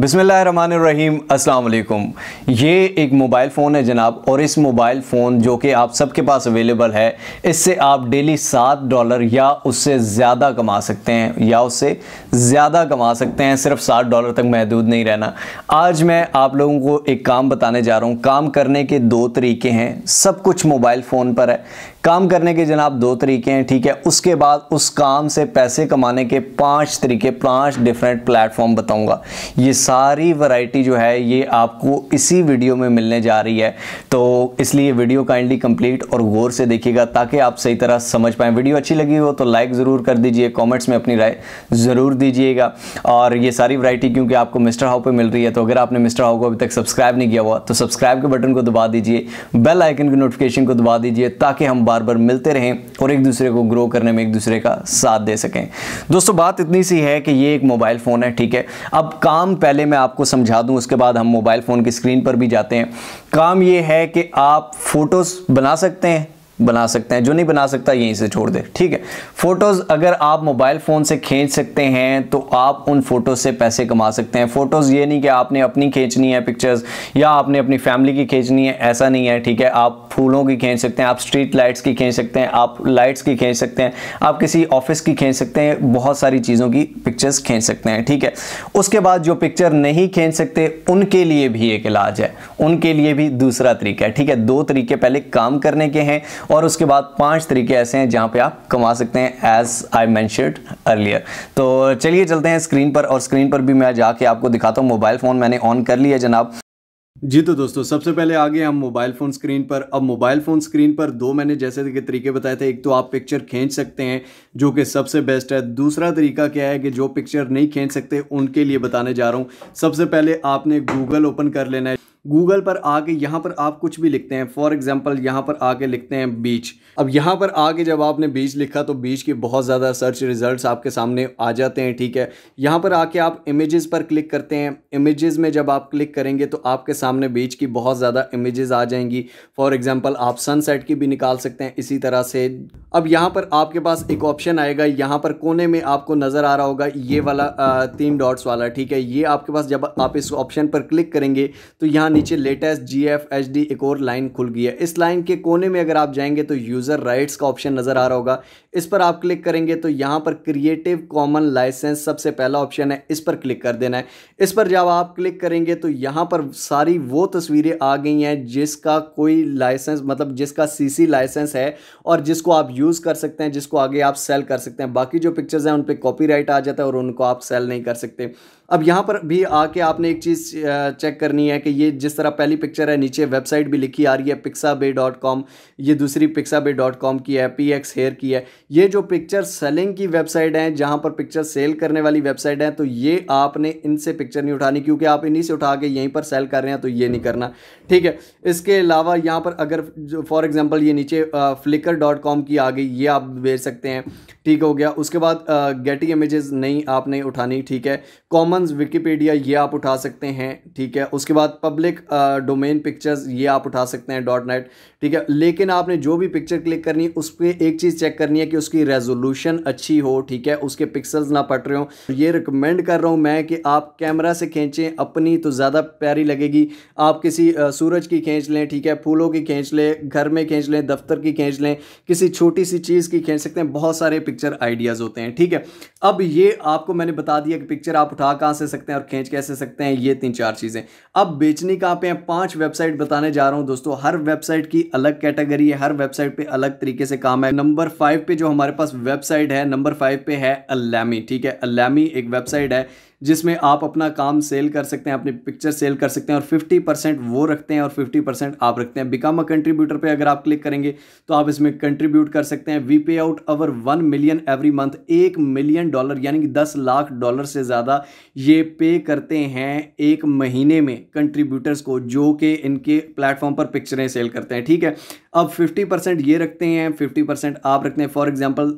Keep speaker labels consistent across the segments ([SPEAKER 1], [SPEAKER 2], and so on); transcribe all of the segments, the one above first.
[SPEAKER 1] बिसमीम अल्लाम ये एक मोबाइल फ़ोन है जनाब और इस मोबाइल फ़ोन जो कि आप सबके पास अवेलेबल है इससे आप डेली सात डॉलर या उससे ज़्यादा कमा सकते हैं या उससे ज़्यादा कमा सकते हैं सिर्फ सात डॉलर तक महदूद नहीं रहना आज मैं आप लोगों को एक काम बताने जा रहा हूँ काम करने के दो तरीके हैं सब कुछ मोबाइल फ़ोन पर है काम करने के जनाब दो तरीके हैं ठीक है उसके बाद उस काम से पैसे कमाने के पांच तरीके पांच डिफरेंट प्लेटफॉर्म बताऊंगा ये सारी वैरायटी जो है ये आपको इसी वीडियो में मिलने जा रही है तो इसलिए वीडियो काइंडली कंप्लीट और गौर से देखिएगा ताकि आप सही तरह समझ पाएँ वीडियो अच्छी लगी हो तो लाइक ज़रूर कर दीजिए कॉमेंट्स में अपनी राय ज़रूर दीजिएगा और ये सारी वरायटी क्योंकि आपको मिस्टर हाउ पर मिल रही है तो अगर आपने मिस्टर हाउ को अभी तक सब्सक्राइब नहीं किया हुआ तो सब्सक्राइब के बटन को दबा दीजिए बेल आइकन की नोटिफिकेशन को दबा दीजिए ताकि हम बार बार मिलते रहें और एक दूसरे को ग्रो करने में एक दूसरे का साथ दे सकें दोस्तों बात इतनी सी है कि ये एक मोबाइल फ़ोन है ठीक है अब काम पहले मैं आपको समझा दूँ उसके बाद हम मोबाइल फ़ोन की स्क्रीन पर भी जाते हैं काम ये है कि आप फ़ोटोज़ बना सकते हैं बना सकते हैं जो नहीं बना सकता यहीं से छोड़ दे ठीक है फ़ोटोज़ अगर आप मोबाइल फ़ोन से खींच सकते हैं तो आप उन फ़ोटोज़ से पैसे कमा सकते हैं फ़ोटोज़ ये नहीं कि आपने अपनी खींचनी है पिक्चर्स या आपने अपनी फैमिली की खींचनी है ऐसा नहीं है ठीक है आप फूलों की खींच सकते हैं आप स्ट्रीट लाइट्स की खींच सकते हैं आप लाइट्स की खींच सकते हैं आप किसी ऑफिस की खींच सकते हैं बहुत सारी चीज़ों की पिक्चर्स खींच सकते हैं ठीक है उसके बाद जो पिक्चर नहीं खींच सकते उनके लिए भी एक इलाज है उनके लिए भी दूसरा तरीका है ठीक है दो तरीके पहले काम करने के हैं और उसके बाद पांच तरीके ऐसे हैं जहां पे आप कमा सकते हैं एज आई मैंशड अर्लियर तो चलिए चलते हैं स्क्रीन पर और स्क्रीन पर भी मैं जाके आपको दिखाता हूँ मोबाइल फ़ोन मैंने ऑन कर लिया जनाब जी तो दोस्तों सबसे पहले आगे हम मोबाइल फ़ोन स्क्रीन पर अब मोबाइल फ़ोन स्क्रीन पर दो मैंने जैसे के तरीके बताए थे एक तो आप पिक्चर खींच सकते हैं जो कि सबसे बेस्ट है दूसरा तरीका क्या है कि जो पिक्चर नहीं खींच सकते उनके लिए बताने जा रहा हूँ सबसे पहले आपने गूगल ओपन कर लेना है गूगल पर आके यहाँ पर आप कुछ भी लिखते हैं फॉर एग्जाम्पल यहाँ पर आके लिखते हैं बीच अब यहाँ पर आके जब आपने बीच लिखा तो बीच के बहुत ज़्यादा सर्च रिजल्ट आपके सामने आ जाते हैं ठीक है यहाँ पर आके आप इमेज़ पर क्लिक करते हैं इमेज़ में जब आप क्लिक करेंगे तो आपके सामने बीच की बहुत ज़्यादा इमेज़ आ जाएंगी फॉर एग्ज़ाम्पल आप सनसेट की भी निकाल सकते हैं इसी तरह से अब यहाँ पर आपके पास एक ऑप्शन आएगा यहाँ पर कोने में आपको नज़र आ रहा होगा ये वाला आ, तीन डॉट्स वाला ठीक है ये आपके पास जब आप इस ऑप्शन पर क्लिक करेंगे तो यहाँ नीचे latest G F H D एक और लाइन खुल गई है इस लाइन के कोने में अगर आप जाएंगे तो यूज़र राइट्स का ऑप्शन नज़र आ रहा होगा इस पर आप क्लिक करेंगे तो यहाँ पर क्रिएटिव कॉमन लाइसेंस सबसे पहला ऑप्शन है इस पर क्लिक कर देना है इस पर जब आप क्लिक करेंगे तो यहाँ पर सारी वो तस्वीरें आ गई हैं जिसका कोई लाइसेंस मतलब जिसका सी लाइसेंस है और जिसको आप यूज़ कर सकते हैं जिसको आगे आप सेल कर सकते हैं बाकी जो पिक्चर्स हैं उन पर कॉपी आ जाता है और उनको आप सेल नहीं कर सकते अब यहाँ पर भी आके आपने एक चीज़ चेक करनी है कि ये जिस तरह पहली पिक्चर है नीचे वेबसाइट भी लिखी आ रही है बे डॉट कॉम ये दूसरी बे डॉट कॉम की है पी एक्स हेयर की है ये जो पिक्चर सेलिंग की वेबसाइट हैं जहाँ पर पिक्चर सेल करने वाली वेबसाइट हैं तो ये आपने इनसे पिक्चर नहीं उठानी क्योंकि आप इन्हीं से उठा के यहीं पर सेल कर रहे हैं तो ये नहीं करना ठीक है इसके अलावा यहाँ पर अगर फॉर एग्ज़ाम्पल ये नीचे फ्लिकर डॉट कॉम की आ गई ये आप भेज सकते हैं ठीक हो गया उसके बाद गेटिंग इमेजेस नहीं आपने उठानी ठीक है कॉमन्स विकीपीडिया ये आप उठा सकते हैं ठीक है उसके बाद पब्लिक डोमेन पिक्चर्स ये आप उठा सकते हैं डॉट नेट ठीक है लेकिन आपने जो भी पिक्चर क्लिक करनी है उस पर एक चीज़ चेक करनी है कि उसकी रेजोल्यूशन अच्छी हो ठीक है उसके पिक्सल्स ना पट रहे हो ये रिकमेंड कर रहा हूँ मैं कि आप कैमरा से खींचें अपनी तो ज़्यादा प्यारी लगेगी आप किसी सूरज की खींच लें ठीक है फूलों की खींच लें घर में खींच लें दफ्तर की खींच लें किसी छोटी छोटी सी चीज़ की खेल सकते हैं बहुत सारे पिक्चर आइडियाज़ होते हैं ठीक है अब ये आपको मैंने बता दिया कि पिक्चर आप उठा कहाँ से सकते हैं और खींच कैसे सकते हैं ये तीन चार चीज़ें अब बेचनी कहाँ पे है पांच वेबसाइट बताने जा रहा हूँ दोस्तों हर वेबसाइट की अलग कैटेगरी है हर वेबसाइट पर अलग तरीके से काम है नंबर फाइव पे जो हमारे पास वेबसाइट है नंबर फाइव पे है अलामी ठीक है अलामी एक वेबसाइट है जिसमें आप अपना काम सेल कर सकते हैं अपनी पिक्चर सेल कर सकते हैं और 50 परसेंट वो रखते हैं और 50 परसेंट आप रखते हैं बिकम अ कंट्रीब्यूटर पे अगर आप क्लिक करेंगे तो आप इसमें कंट्रीब्यूट कर सकते हैं we pay out our one million every month एक मिलियन डॉलर यानी कि दस लाख डॉलर से ज़्यादा ये पे करते हैं एक महीने में कंट्रीब्यूटर्स को जो कि इनके प्लेटफॉर्म पर पिक्चरें सेल करते हैं ठीक है अब 50 परसेंट ये रखते हैं 50 परसेंट आप रखते हैं फॉर एग्जांपल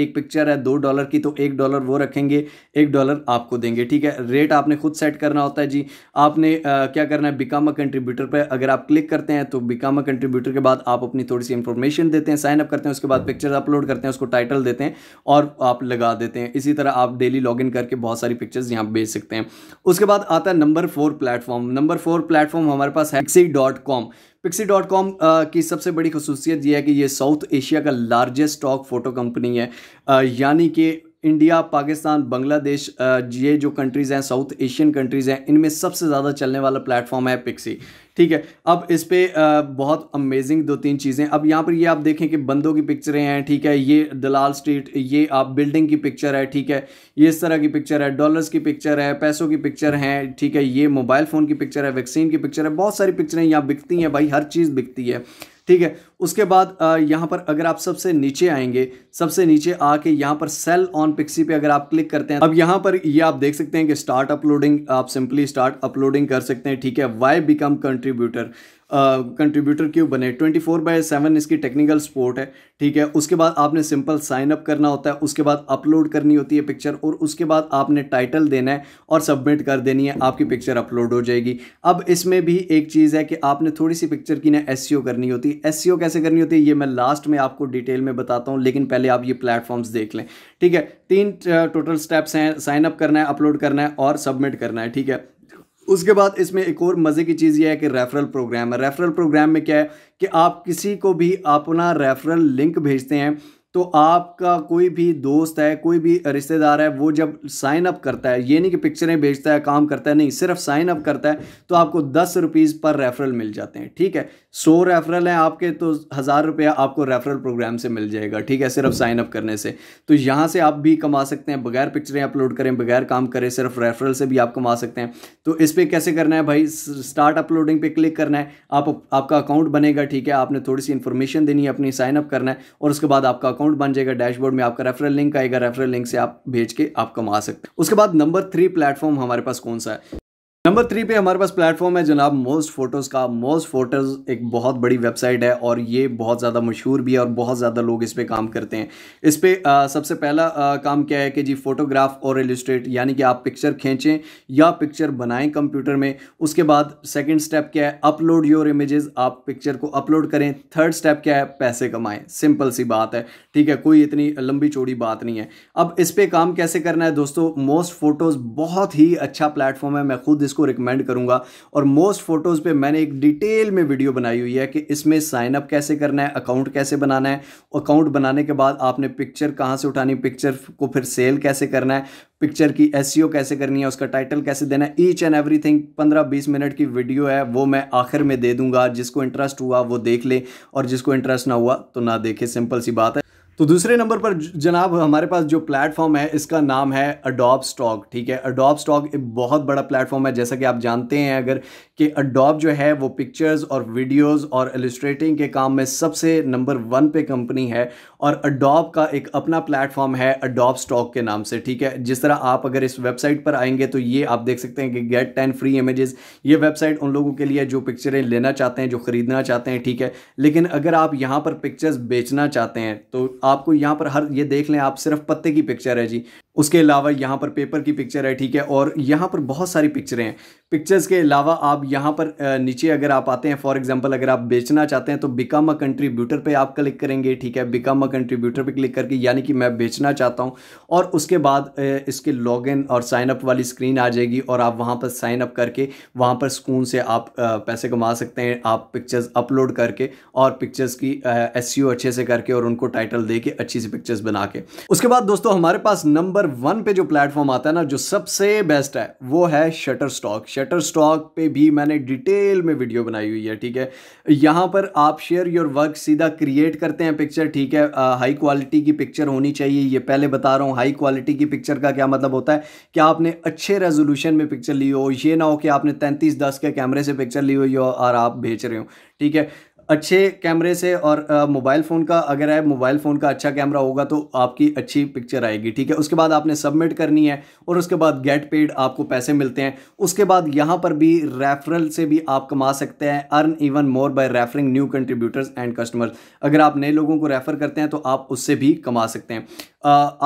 [SPEAKER 1] एक पिक्चर है दो डॉलर की तो एक डॉलर वो रखेंगे एक डॉलर आपको देंगे ठीक है रेट आपने खुद सेट करना होता है जी आपने आ, क्या करना है बिकाम अ कंट्रीब्यूटर पर अगर आप क्लिक करते हैं तो बिकाम अ कंट्रीब्यूटर के बाद आप अपनी थोड़ी सी इन्फॉर्मेशन देते हैं साइन अप करते हैं उसके बाद पिक्चर अपलोड करते हैं उसको टाइटल देते हैं और आप लगा देते हैं इसी तरह आप डेली लॉग करके बहुत सारी पिक्चर्स यहाँ बेच सकते हैं उसके बाद आता है number four platform number four platform हमारे पास है dot com Picxy dot com की सबसे बड़ी खसूसियत यह है कि ये साउथ एशिया का लार्जेस्ट स्टॉक फ़ोटो कंपनी है uh, यानी कि इंडिया पाकिस्तान बांग्लादेश ये जो कंट्रीज़ हैं साउथ एशियन कंट्रीज़ हैं इनमें सबसे ज़्यादा चलने वाला प्लेटफॉर्म है पिक्सी ठीक है अब इस पर बहुत अमेजिंग दो तीन चीज़ें अब यहाँ पर ये आप देखें कि बंदों की पिक्चरें हैं ठीक है ये दलाल स्ट्रीट ये आप बिल्डिंग की पिक्चर है ठीक है ये इस तरह की पिक्चर है डॉलर्स की पिक्चर है पैसों की पिक्चर हैं ठीक है ये मोबाइल फ़ोन की पिक्चर है वैक्सीन की पिक्चर है बहुत सारी पिक्चरें यहाँ बिकती हैं भाई हर चीज़ बिकती है ठीक है उसके बाद यहाँ पर अगर आप सबसे नीचे आएंगे सबसे नीचे आके यहाँ पर सेल ऑन पिक्सी पे अगर आप क्लिक करते हैं अब यहाँ पर ये आप देख सकते हैं कि स्टार्ट अपलोडिंग आप सिंपली स्टार्ट अपलोडिंग कर सकते हैं ठीक है वाई बिकम कंट्रीब्यूटर कंट्रीब्यूटर क्यों बने 24 फोर बाय सेवन इसकी टेक्निकल सपोर्ट है ठीक है उसके बाद आपने सिंपल साइन अप करना होता है उसके बाद अपलोड करनी होती है पिक्चर और उसके बाद आपने टाइटल देना है और सबमिट कर देनी है आपकी पिक्चर अपलोड हो जाएगी अब इसमें भी एक चीज़ है कि आपने थोड़ी सी पिक्चर की ना एस e करनी होती है एस e कैसे कैसे करनी होती है ये मैं लास्ट में आपको डिटेल में बताता हूँ लेकिन पहले आप ये प्लेटफॉर्म्स देख लें ठीक है तीन टोटल स्टेप्स हैं साइन अप करना है अपलोड करना है और सबमिट करना है ठीक है उसके बाद इसमें एक और मज़े की चीज़ यह है कि रेफरल प्रोग्राम है रेफरल प्रोग्राम में क्या है कि आप किसी को भी अपना रेफरल लिंक भेजते हैं तो आपका कोई भी दोस्त है कोई भी रिश्तेदार है वो जब साइन अप करता है ये नहीं कि पिक्चरें भेजता है काम करता है नहीं सिर्फ साइन अप करता है तो आपको दस रुपीज़ पर रेफरल मिल जाते हैं ठीक है सौ रेफरल हैं आपके तो हज़ार रुपया आपको रेफरल प्रोग्राम से मिल जाएगा ठीक है सिर्फ साइन अप करने से तो यहाँ से आप भी कमा सकते हैं बगैर पिक्चरें अपलोड करें बगैर काम करें सिर्फ रेफरल से भी आप कमा सकते हैं तो इस पर कैसे करना है भाई स्टार्ट अपलोडिंग पे क्लिक करना है आप आपका अकाउंट बनेगा ठीक है आपने थोड़ी सी इन्फॉर्मेशन देनी है अपनी साइनअप करना है और उसके बाद आपका अकाउंट अकाउंट बन जाएगा डैशबोर्ड में आपका रेफरल लिंक आएगा रेफरल लिंक से आप भेज के आप कमा सकते हैं उसके बाद नंबर थ्री प्लेटफॉर्म हमारे पास कौन सा है नंबर थ्री पे हमारे पास प्लेटफॉर्म है जनाब मोस्ट फोटोज़ का मोस्ट फोटोज़ एक बहुत बड़ी वेबसाइट है और ये बहुत ज़्यादा मशहूर भी है और बहुत ज़्यादा लोग इस पर काम करते हैं इस पर सबसे पहला आ, काम क्या है कि जी फोटोग्राफ और रिलिस्ट्रेट यानी कि आप पिक्चर खींचें या पिक्चर बनाएं कंप्यूटर में उसके बाद सेकेंड स्टेप क्या है अपलोड योर इमेजेस आप पिक्चर को अपलोड करें थर्ड स्टेप क्या है पैसे कमाएं सिंपल सी बात है ठीक है कोई इतनी लंबी चौड़ी बात नहीं है अब इस पर काम कैसे करना है दोस्तों मोस्ट फोटोज़ बहुत ही अच्छा प्लेटफॉर्म है मैं खुद इसको रिकमेंड करूंगा और मोस्ट फोटोज़ पे मैंने एक डिटेल में वीडियो बनाई हुई है कि इसमें साइन अप कैसे करना है अकाउंट कैसे बनाना है अकाउंट बनाने के बाद आपने पिक्चर कहाँ से उठानी पिक्चर को फिर सेल कैसे करना है पिक्चर की एस e कैसे करनी है उसका टाइटल कैसे देना है ईच एंड एवरी थिंग पंद्रह बीस मिनट की वीडियो है वो मैं आखिर में दे दूंगा जिसको इंटरेस्ट हुआ वो देख ले और जिसको इंटरेस्ट ना हुआ तो ना देखे सिंपल सी बात है तो दूसरे नंबर पर जनाब हमारे पास जो प्लेटफॉर्म है इसका नाम है अडोप स्टॉक ठीक है अडोप स्टॉक एक बहुत बड़ा प्लेटफॉर्म है जैसा कि आप जानते हैं अगर कि अडोप जो है वो पिक्चर्स और वीडियोस और एलिस्ट्रेटिंग के काम में सबसे नंबर वन पे कंपनी है और अडोप का एक अपना प्लेटफॉर्म है अडोप स्टॉक के नाम से ठीक है जिस तरह आप अगर इस वेबसाइट पर आएंगे तो ये आप देख सकते हैं कि गेट टेन फ्री इमेजेस ये वेबसाइट उन लोगों के लिए जो पिक्चरें लेना चाहते हैं जो ख़रीदना चाहते हैं ठीक है लेकिन अगर आप यहाँ पर पिक्चर्स बेचना चाहते हैं तो आपको यहाँ पर हर ये देख लें आप सिर्फ पत्ते की पिक्चर है जी उसके अलावा यहाँ पर पेपर की पिक्चर है ठीक है और यहाँ पर बहुत सारी पिक्चरें हैं पिक्चर्स के अलावा आप यहाँ पर नीचे अगर आप आते हैं फॉर एग्जांपल अगर आप बेचना चाहते हैं तो बिकम अ कंट्रीब्यूटर पे आप क्लिक करेंगे ठीक है बिकम अ कंट्रीब्यूटर पे क्लिक करके यानी कि मैं बेचना चाहता हूँ और उसके बाद इसके लॉगिन और साइनअप वाली स्क्रीन आ जाएगी और आप वहाँ पर साइनअप करके वहाँ पर सुकून से आप पैसे कमा सकते हैं आप पिक्चर्स अपलोड करके और पिक्चर्स की एस e अच्छे से करके और उनको टाइटल दे दे के अच्छी सी पिक्चर्स बना के उसके बाद दोस्तों हमारे पास नंबर वन पे जो प्लेटफॉर्म आता है ना जो सबसे बेस्ट है वो है शटर स्टॉक शटर स्टॉक पे भी मैंने डिटेल में वीडियो बनाई हुई है ठीक है यहाँ पर आप शेयर योर वर्क सीधा क्रिएट करते हैं पिक्चर ठीक है हाई क्वालिटी की पिक्चर होनी चाहिए ये पहले बता रहा हूँ हाई क्वालिटी की पिक्चर का क्या मतलब होता है कि आपने अच्छे रेजोल्यूशन में पिक्चर ली हो ये ना हो कि आपने तैंतीस दस के कैमरे से पिक्चर ली हुई हो और आप भेज रहे हो ठीक है अच्छे कैमरे से और मोबाइल फ़ोन का अगर है मोबाइल फ़ोन का अच्छा कैमरा होगा तो आपकी अच्छी पिक्चर आएगी ठीक है उसके बाद आपने सबमिट करनी है और उसके बाद गेट पेड आपको पैसे मिलते हैं उसके बाद यहाँ पर भी रेफरल से भी आप कमा सकते हैं earn even more by referring new contributors and customers अगर आप नए लोगों को रेफ़र करते हैं तो आप उससे भी कमा सकते हैं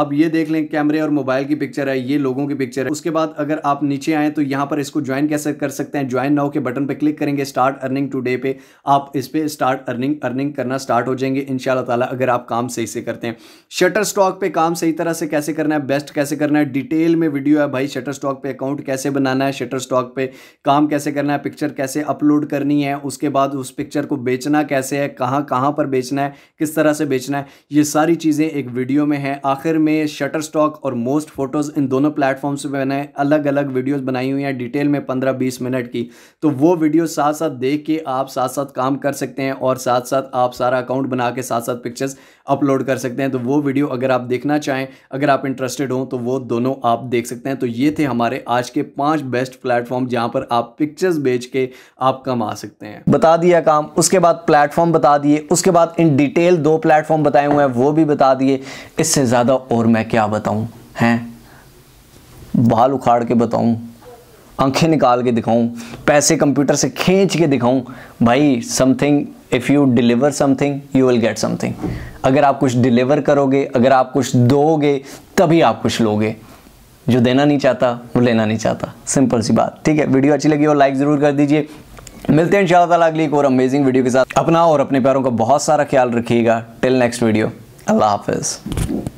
[SPEAKER 1] अब ये देख लें कैमरे और मोबाइल की पिक्चर है ये लोगों की पिक्चर है उसके बाद अगर आप नीचे आएँ तो यहाँ पर इसको ज्वाइन कैसे कर सकते हैं ज्वाइन नाउ के बटन पर क्लिक करेंगे स्टार्ट अर्निंग टूडे पे आप इस पर स्टार्ट अर्निंग अर्निंग करना स्टार्ट हो जाएंगे इन ताला अगर आप काम सही से करते हैं शटर स्टॉक पे काम सही तरह से कैसे करना है बेस्ट कैसे करना है डिटेल में वीडियो है भाई शटर स्टॉक पे अकाउंट कैसे बनाना है शटर स्टॉक पे काम कैसे करना है पिक्चर कैसे अपलोड करनी है उसके बाद उस पिक्चर को बेचना कैसे है कहाँ कहाँ पर बेचना है किस तरह से बेचना है ये सारी चीज़ें एक वीडियो में है आखिर में शटर स्टॉक और मोस्ट फोटोज़ इन दोनों प्लेटफॉर्म्स पर मैंने अलग अलग वीडियोज़ बनाई हुई हैं डिटेल में पंद्रह बीस मिनट की तो वो वीडियो साथ साथ देख के आप साथ साथ काम कर सकते सकते हैं और साथ साथ आप सारा अकाउंट बना के साथ साथ पिक्चर्स अपलोड कर सकते हैं तो वो वीडियो अगर आप देखना चाहें अगर आप इंटरेस्टेड हों तो वो दोनों आप देख सकते हैं तो ये थे हमारे आज के पाँच बेस्ट प्लेटफॉर्म जहाँ पर आप पिक्चर्स बेच के आप कमा सकते हैं बता दिया काम उसके बाद प्लेटफॉर्म बता दिए उसके बाद इन डिटेल दो प्लेटफॉर्म बताए हुए हैं वो भी बता दिए इससे ज़्यादा और मैं क्या बताऊँ हैं बाल उखाड़ के बताऊँ आंखें निकाल के दिखाऊं पैसे कंप्यूटर से खींच के दिखाऊं भाई something if you deliver something you will get something अगर आप कुछ डिलीवर करोगे अगर आप कुछ दोगे तभी आप कुछ लोगे जो देना नहीं चाहता वो लेना नहीं चाहता सिंपल सी बात ठीक है वीडियो अच्छी लगी और लाइक ज़रूर कर दीजिए मिलते हैं इंशाल्लाह अगली एक और अमेजिंग वीडियो के साथ अपना और अपने प्यारों का बहुत सारा ख्याल रखिएगा टिल नेक्स्ट वीडियो अल्लाह हाफिज़